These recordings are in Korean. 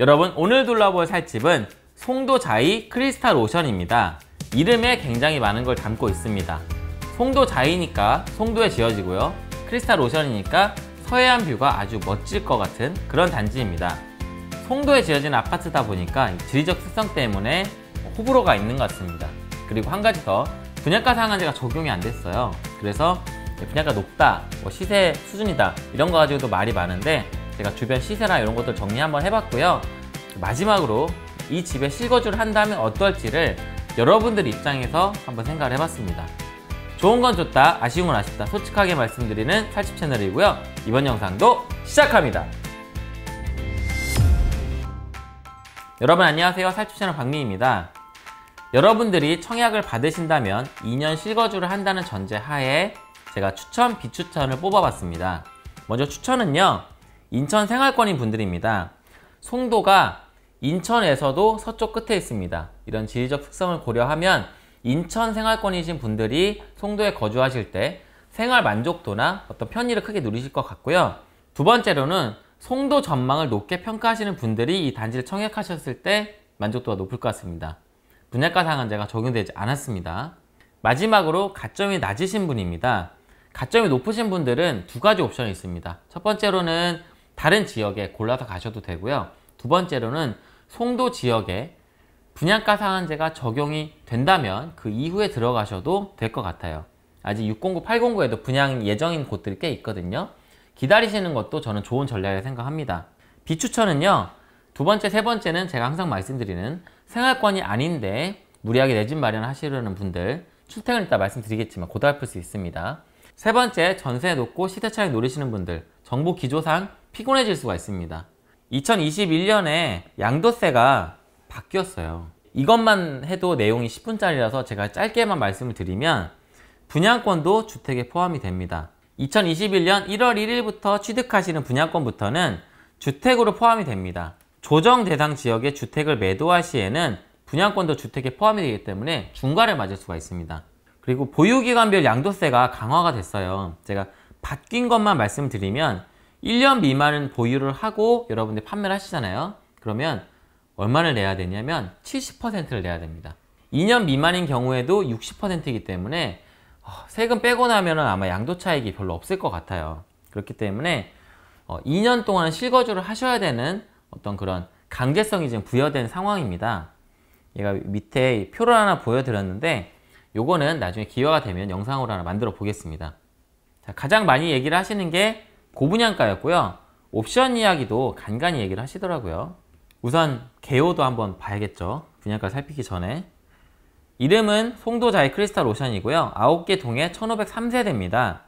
여러분 오늘 둘러볼 살집은 송도자이 크리스탈 오션입니다. 이름에 굉장히 많은 걸 담고 있습니다. 송도자이니까 송도에 지어지고요. 크리스탈 오션이니까 서해안 뷰가 아주 멋질 것 같은 그런 단지입니다. 송도에 지어진 아파트다 보니까 지리적 특성 때문에 호불호가 있는 것 같습니다. 그리고 한 가지 더 분양가 상한제가 적용이 안 됐어요. 그래서 분양가 높다, 뭐 시세 수준이다 이런 거 가지고도 말이 많은데 제가 주변 시세나 이런 것들 정리 한번 해봤고요. 마지막으로 이 집에 실거주를 한다면 어떨지를 여러분들 입장에서 한번 생각을 해봤습니다. 좋은 건 좋다, 아쉬운 건 아쉽다 솔직하게 말씀드리는 살집 채널이고요. 이번 영상도 시작합니다. 여러분 안녕하세요. 살집 채널 박민입니다 여러분들이 청약을 받으신다면 2년 실거주를 한다는 전제 하에 제가 추천, 비추천을 뽑아봤습니다. 먼저 추천은요. 인천 생활권인 분들입니다. 송도가 인천에서도 서쪽 끝에 있습니다. 이런 지리적 특성을 고려하면 인천 생활권이신 분들이 송도에 거주하실 때 생활 만족도나 어떤 편의를 크게 누리실 것 같고요. 두 번째로는 송도 전망을 높게 평가하시는 분들이 이 단지를 청약하셨을 때 만족도가 높을 것 같습니다. 분양가 상한제가 적용되지 않았습니다. 마지막으로 가점이 낮으신 분입니다. 가점이 높으신 분들은 두 가지 옵션이 있습니다. 첫 번째로는 다른 지역에 골라서 가셔도 되고요. 두 번째로는 송도 지역에 분양가 상한제가 적용이 된다면 그 이후에 들어가셔도 될 것 같아요. 아직 609, 809에도 분양 예정인 곳들이 꽤 있거든요. 기다리시는 것도 저는 좋은 전략이라고 생각합니다. 비추천은요. 두 번째, 세 번째는 제가 항상 말씀드리는 생활권이 아닌데 무리하게 내 집 마련하시려는 분들 출퇴근 이따 말씀드리겠지만 고달플 수 있습니다. 세 번째, 전세 놓고 시세 차익 노리시는 분들 정보 기조상 피곤해질 수가 있습니다. 2021년에 양도세가 바뀌었어요. 이것만 해도 내용이 10분짜리라서 제가 짧게만 말씀을 드리면 분양권도 주택에 포함이 됩니다. 2021년 1월 1일부터 취득하시는 분양권부터는 주택으로 포함이 됩니다. 조정 대상 지역의 주택을 매도할 시에는 분양권도 주택에 포함이 되기 때문에 중과를 맞을 수가 있습니다. 그리고 보유기간별 양도세가 강화가 됐어요. 제가 바뀐 것만 말씀드리면 1년 미만은 보유를 하고 여러분들 판매를 하시잖아요. 그러면 얼마를 내야 되냐면 70%를 내야 됩니다. 2년 미만인 경우에도 60%이기 때문에 어, 세금 빼고 나면 아마 양도 차익이 별로 없을 것 같아요. 그렇기 때문에 2년 어, 동안 실거주를 하셔야 되는 어떤 그런 강제성이 지금 부여된 상황입니다. 얘가 밑에 표를 하나 보여드렸는데 요거는 나중에 기회가 되면 영상으로 하나 만들어 보겠습니다. 가장 많이 얘기를 하시는 게 고분양가였고요. 옵션 이야기도 간간히 얘기를 하시더라고요. 우선 개요도 한번 봐야겠죠. 분양가 살피기 전에. 이름은 송도자이 크리스탈 오션이고요. 9개 동에 1503세대입니다.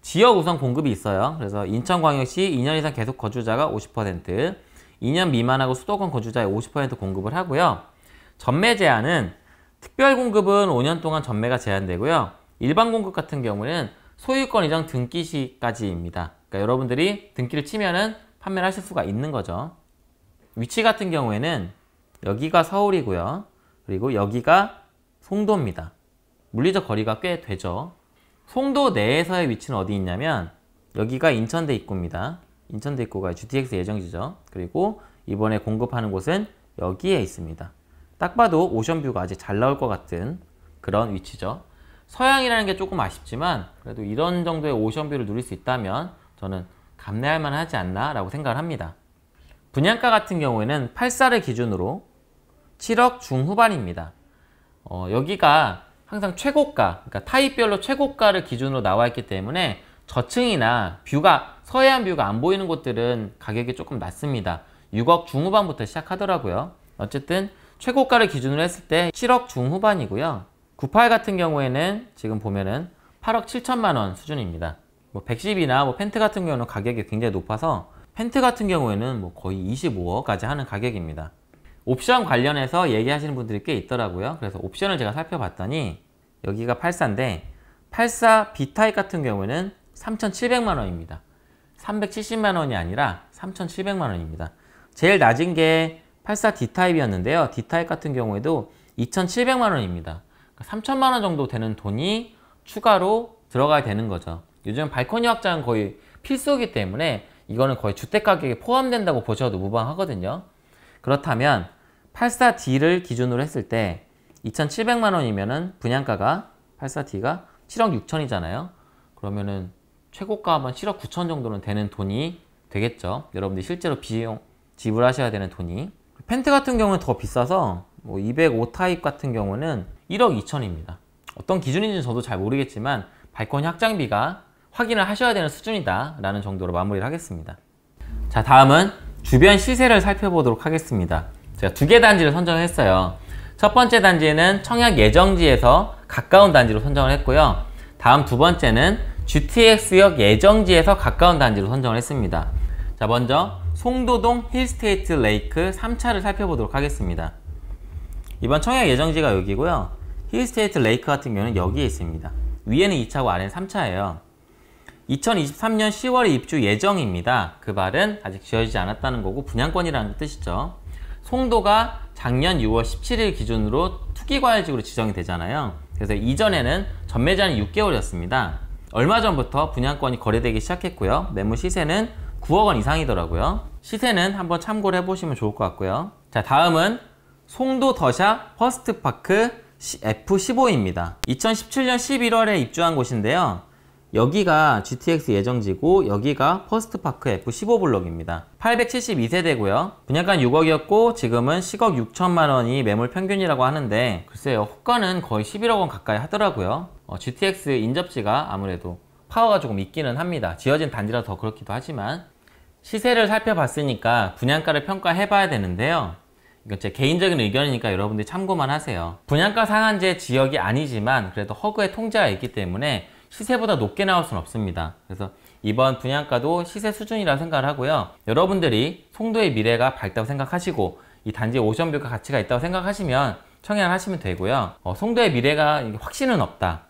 지역 우선 공급이 있어요. 그래서 인천광역시 2년 이상 계속 거주자가 50%, 2년 미만하고 수도권 거주자의 50% 공급을 하고요. 전매 제한은 특별 공급은 5년 동안 전매가 제한되고요. 일반 공급 같은 경우는 소유권 이전 등기 시까지입니다. 그러니까 여러분들이 등기를 치면은 판매를 하실 수가 있는 거죠. 위치 같은 경우에는 여기가 서울이고요. 그리고 여기가 송도입니다. 물리적 거리가 꽤 되죠. 송도 내에서의 위치는 어디 있냐면 여기가 인천대 입구입니다. 인천대 입구가 GTX 예정지죠. 그리고 이번에 공급하는 곳은 여기에 있습니다. 딱 봐도 오션뷰가 아직 잘 나올 것 같은 그런 위치죠. 서양이라는 게 조금 아쉽지만 그래도 이런 정도의 오션뷰를 누릴 수 있다면 저는 감내할 만하지 않나라고 생각을 합니다. 분양가 같은 경우에는 8살을 기준으로 7억 중후반입니다. 어, 여기가 항상 최고가, 그러니까 타입별로 최고가를 기준으로 나와 있기 때문에 저층이나 뷰가 서해안 뷰가 안 보이는 곳들은 가격이 조금 낮습니다. 6억 중후반부터 시작하더라고요. 어쨌든 최고가를 기준으로 했을 때 7억 중후반이고요. 98 같은 경우에는 지금 보면은 8억 7천만 원 수준입니다. 뭐 110이나 뭐 펜트 같은 경우는 가격이 굉장히 높아서 펜트 같은 경우에는 뭐 거의 25억까지 하는 가격입니다. 옵션 관련해서 얘기하시는 분들이 꽤 있더라고요. 그래서 옵션을 제가 살펴봤더니 여기가 84인데 84 B타입 같은 경우에는 3,700만 원입니다. 370만 원이 아니라 3,700만 원입니다. 제일 낮은 게84 D타입이었는데요. D타입 같은 경우에도 2,700만 원입니다. 3 0 0 0만원 정도 되는 돈이 추가로 들어가야 되는 거죠. 요즘 발코니 확장은 거의 필수이기 때문에 이거는 거의 주택가격에 포함된다고 보셔도 무방하거든요. 그렇다면 84D를 기준으로 했을 때 2,700만원이면은 분양가가 84D가 7억 6천이잖아요. 그러면은 최고가 한 7억 9천 정도는 되는 돈이 되겠죠. 여러분들이 실제로 비용 지불하셔야 되는 돈이. 펜트 같은 경우는 더 비싸서 뭐 205 타입 같은 경우는 1억 2천입니다. 어떤 기준인지는 저도 잘 모르겠지만 발코니 확장비가 확인을 하셔야 되는 수준이다라는 정도로 마무리를 하겠습니다. 자 다음은 주변 시세를 살펴보도록 하겠습니다. 제가 두 개 단지를 선정했어요. 첫 번째 단지는 청약 예정지에서 가까운 단지로 선정을 했고요. 다음 두 번째는 GTX역 예정지에서 가까운 단지로 선정을 했습니다. 자 먼저 송도동 힐스테이트 레이크 3차를 살펴보도록 하겠습니다. 이번 청약 예정지가 여기고요. 힐스테이트 레이크 같은 경우는 여기에 있습니다. 위에는 2차고 아래는 3차예요. 2023년 10월에 입주 예정입니다. 그 말은 아직 지어지지 않았다는 거고 분양권이라는 뜻이죠. 송도가 작년 6월 17일 기준으로 투기과열지구로 지정이 되잖아요. 그래서 이전에는 전매자는 6개월이었습니다. 얼마 전부터 분양권이 거래되기 시작했고요. 매물 시세는 9억 원 이상이더라고요. 시세는 한번 참고를 해보시면 좋을 것 같고요. 자 다음은 송도 더샵 퍼스트파크 F15입니다. 2017년 11월에 입주한 곳인데요. 여기가 GTX 예정지고 여기가 퍼스트파크 F15 블록입니다. 872세대고요. 분양가 6억이었고 지금은 10억 6천만 원이 매물 평균이라고 하는데 글쎄요. 호가는 거의 11억 원 가까이 하더라고요. 어, GTX 인접지가 아무래도 파워가 조금 있기는 합니다. 지어진 단지라 더 그렇기도 하지만 시세를 살펴봤으니까 분양가를 평가해봐야 되는데요. 이건 제 개인적인 의견이니까 여러분들이 참고만 하세요. 분양가 상한제 지역이 아니지만 그래도 허그의 통제가 있기 때문에 시세보다 높게 나올 수는 없습니다. 그래서 이번 분양가도 시세 수준이라 생각을 하고요. 여러분들이 송도의 미래가 밝다고 생각하시고 이 단지에 오션뷰가 가치가 있다고 생각하시면 청약을 하시면 되고요. 어, 송도의 미래가 확신은 없다.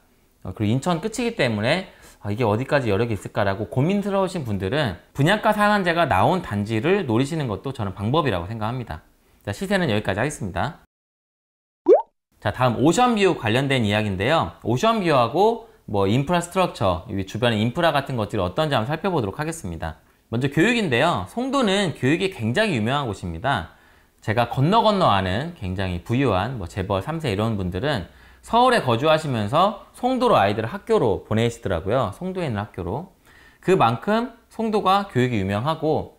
어, 그리고 인천 끝이기 때문에 아, 이게 어디까지 여력이 있을까라고 고민스러우신 분들은 분양가 상한제가 나온 단지를 노리시는 것도 저는 방법이라고 생각합니다. 자, 시세는 여기까지 하겠습니다. 자, 다음 오션뷰 관련된 이야기인데요. 오션뷰하고 뭐 인프라스트럭처, 주변의 인프라 같은 것들을 어떤지 한번 살펴보도록 하겠습니다. 먼저 교육인데요. 송도는 교육이 굉장히 유명한 곳입니다. 제가 건너 건너 아는 굉장히 부유한 뭐 재벌 3세 이런 분들은 서울에 거주하시면서 송도로 아이들을 학교로 보내시더라고요. 송도에 있는 학교로. 그만큼 송도가 교육이 유명하고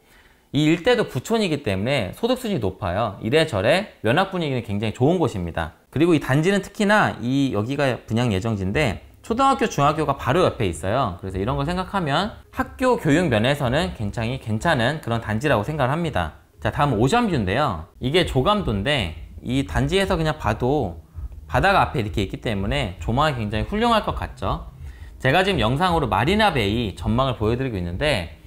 이 일대도 부촌이기 때문에 소득 수준이 높아요. 이래저래 면학 분위기는 굉장히 좋은 곳입니다. 그리고 이 단지는 특히나 이 여기가 분양 예정지인데 초등학교, 중학교가 바로 옆에 있어요. 그래서 이런 걸 생각하면 학교 교육 면에서는 굉장히 괜찮은 그런 단지라고 생각을 합니다. 자, 다음 오션뷰인데요. 이게 조감도인데 이 단지에서 그냥 봐도 바다가 앞에 이렇게 있기 때문에 조망이 굉장히 훌륭할 것 같죠. 제가 지금 영상으로 마리나베이 전망을 보여드리고 있는데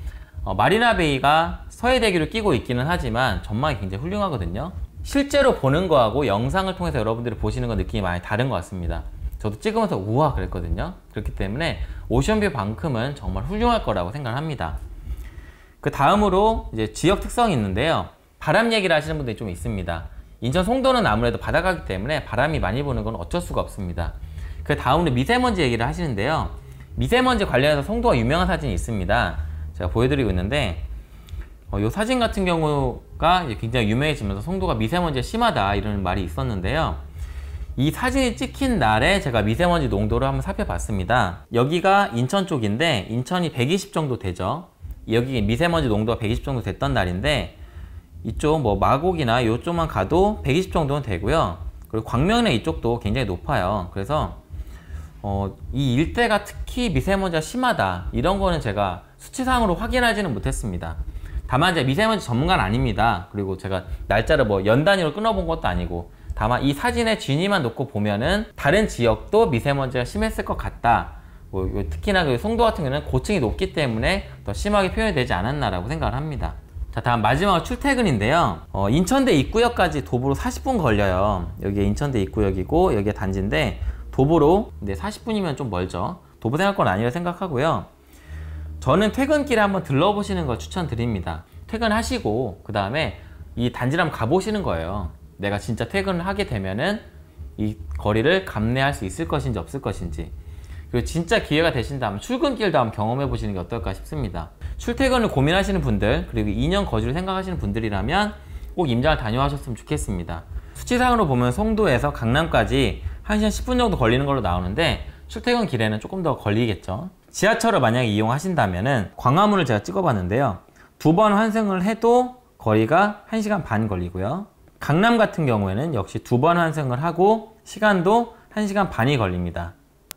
어, 마리나베이가 서해대교를 끼고 있기는 하지만 전망이 굉장히 훌륭하거든요. 실제로 보는 거하고 영상을 통해서 여러분들이 보시는 거 느낌이 많이 다른 것 같습니다. 저도 찍으면서 우와 그랬거든요. 그렇기 때문에 오션뷰방큼은 정말 훌륭할 거라고 생각합니다. 그 다음으로 이제 지역 특성이 있는데요. 바람 얘기를 하시는 분들이 좀 있습니다. 인천 송도는 아무래도 바다가기 때문에 바람이 많이 부는 건 어쩔 수가 없습니다. 그 다음으로 미세먼지 얘기를 하시는데요. 미세먼지 관련해서 송도가 유명한 사진이 있습니다. 제가 보여드리고 있는데 어, 이 사진 같은 경우가 굉장히 유명해지면서 송도가 미세먼지가 심하다 이런 말이 있었는데요. 이 사진이 찍힌 날에 제가 미세먼지 농도를 한번 살펴봤습니다. 여기가 인천 쪽인데 인천이 120 정도 되죠. 여기 미세먼지 농도가 120 정도 됐던 날인데 이쪽 뭐 마곡이나 이쪽만 가도 120 정도는 되고요. 그리고 광명이나 이쪽도 굉장히 높아요. 그래서 어, 이 일대가 특히 미세먼지가 심하다 이런 거는 제가 수치상으로 확인하지는 못했습니다. 다만 제가 미세먼지 전문가는 아닙니다. 그리고 제가 날짜를 뭐연 단위로 끊어본 것도 아니고 다만 이 사진의 진위만 놓고 보면은 다른 지역도 미세먼지가 심했을 것 같다. 뭐 특히나 그 송도 같은 경우는 고층이 높기 때문에 더 심하게 표현되지 않았나라고 생각을 합니다. 자 다음 마지막으 출퇴근인데요 어, 인천대 입구역까지 도보로 40분 걸려요 여기 인천대 입구역이고 여기가 단지인데 도보로 근데 40분이면 좀 멀죠 도보 생활권 아니라 생각하고요 저는 퇴근길에 한번 들러보시는 걸 추천드립니다 퇴근하시고 그 다음에 이 단지를 한번 가보시는 거예요 내가 진짜 퇴근을 하게 되면은 이 거리를 감내할 수 있을 것인지 없을 것인지 그리고 진짜 기회가 되신다면 출근길도 한번 경험해 보시는 게 어떨까 싶습니다. 출퇴근을 고민하시는 분들 그리고 2년 거주를 생각하시는 분들이라면 꼭 임장을 다녀하셨으면 좋겠습니다. 수치상으로 보면 송도에서 강남까지 1시간 10분 정도 걸리는 걸로 나오는데 출퇴근 길에는 조금 더 걸리겠죠. 지하철을 만약에 이용하신다면 은 광화문을 제가 찍어봤는데요. 두 번 환승을 해도 거리가 1시간 반 걸리고요. 강남 같은 경우에는 역시 두 번 환승을 하고 시간도 1시간 반이 걸립니다.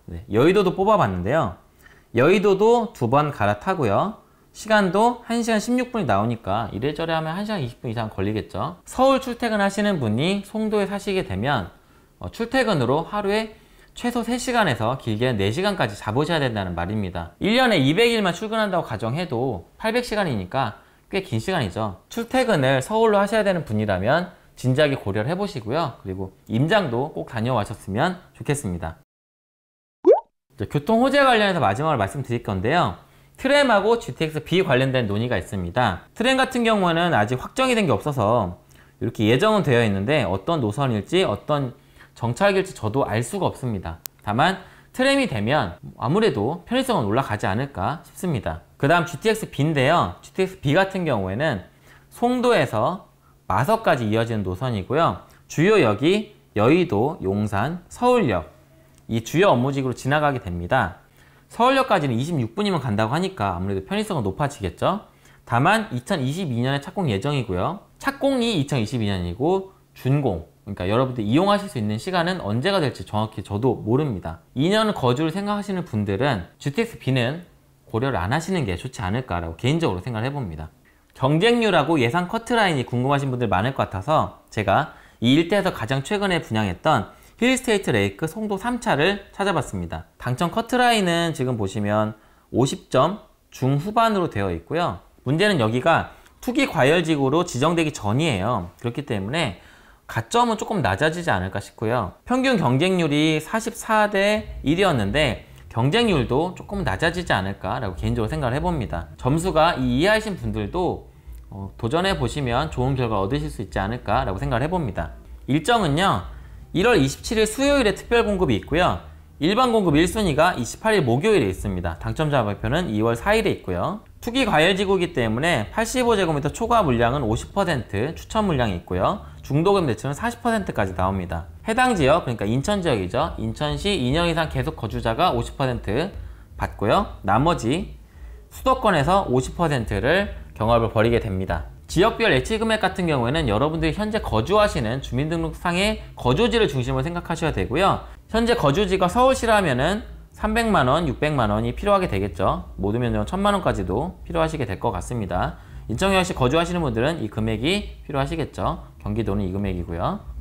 네, 여의도도 뽑아봤는데요. 여의도도 두 번 갈아타고요. 시간도 1시간 16분이 나오니까 이래저래 하면 1시간 20분 이상 걸리겠죠. 서울 출퇴근하시는 분이 송도에 사시게 되면 어, 출퇴근으로 하루에 최소 3시간에서 길게 4시간까지 잡으셔야 된다는 말입니다. 1년에 200일만 출근한다고 가정해도 800시간이니까 꽤 긴 시간이죠. 출퇴근을 서울로 하셔야 되는 분이라면 진지하게 고려를 해보시고요. 그리고 임장도 꼭 다녀와셨으면 좋겠습니다. 교통 호재 관련해서 마지막으로 말씀드릴 건데요. 트램하고 GTX-B 관련된 논의가 있습니다. 트램 같은 경우는 아직 확정이 된 게 없어서 이렇게 예정은 되어 있는데 어떤 노선일지 어떤 정찰일지 저도 알 수가 없습니다. 다만 트램이 되면 아무래도 편의성은 올라가지 않을까 싶습니다. 그 다음 GTX-B인데요. GTX-B 같은 경우에는 송도에서 마석까지 이어지는 노선이고요. 주요역이 여의도, 용산, 서울역 이 주요 업무직으로 지나가게 됩니다. 서울역까지는 26분이면 간다고 하니까 아무래도 편의성은 높아지겠죠. 다만 2022년에 착공 예정이고요. 착공이 2022년이고 준공 그러니까 여러분들 이용하실 수 있는 시간은 언제가 될지 정확히 저도 모릅니다. 2년 거주를 생각하시는 분들은 GTX-B는 고려를 안 하시는 게 좋지 않을까라고 개인적으로 생각을 해봅니다. 경쟁률하고 예상 커트라인이 궁금하신 분들 많을 것 같아서 제가 이 일대에서 가장 최근에 분양했던 힐스테이트 레이크 송도 3차를 찾아봤습니다. 당첨 커트라인은 지금 보시면 50점 중후반으로 되어 있고요. 문제는 여기가 투기 과열지구로 지정되기 전이에요. 그렇기 때문에 가점은 조금 낮아지지 않을까 싶고요. 평균 경쟁률이 44대 1이었는데 경쟁률도 조금 낮아지지 않을까라고 개인적으로 생각을 해봅니다. 점수가 이해하신 분들도 어, 도전해 보시면 좋은 결과 얻으실 수 있지 않을까라고 생각을 해봅니다. 일정은요. 1월 27일 수요일에 특별 공급이 있고요. 일반 공급 1순위가 28일 목요일에 있습니다. 당첨자 발표는 2월 4일에 있고요. 투기 과열지구이기 때문에 85제곱미터 초과 물량은 50% 추천 물량이 있고요. 중도금 대출은 40%까지 나옵니다. 해당 지역, 그러니까 인천 지역이죠. 인천시 2년 이상 계속 거주자가 50% 받고요. 나머지 수도권에서 50%를 경합을 벌이게 됩니다. 지역별 예치 금액 같은 경우에는 여러분들이 현재 거주하시는 주민등록상의 거주지를 중심으로 생각하셔야 되고요. 현재 거주지가 서울시라면은 300만원, 600만원이 필요하게 되겠죠. 모두면 좀 1000만원까지도 필요하시게 될 것 같습니다. 인천역시 거주하시는 분들은 이 금액이 필요하시겠죠. 경기도는 이 금액이고요.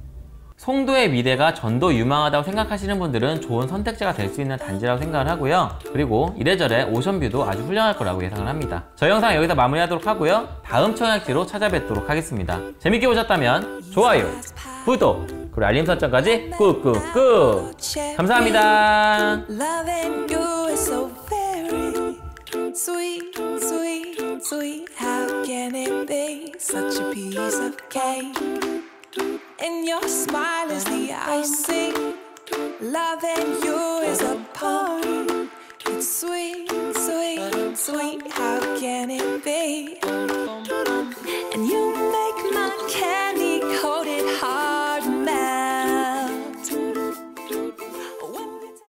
송도의 미래가 전도 유망하다고 생각하시는 분들은 좋은 선택지가 될 수 있는 단지라고 생각을 하고요. 그리고 이래저래 오션뷰도 아주 훌륭할 거라고 예상을 합니다. 저희 영상 여기서 마무리하도록 하고요. 다음 청약지로 찾아뵙도록 하겠습니다. 재밌게 보셨다면 좋아요, 구독, 그리고 알림 설정까지 꾹꾹꾹! 감사합니다. sweet, how can it be such a piece of cake? and your smile is the icing. Loving you is a party. It's sweet, sweet, sweet. How can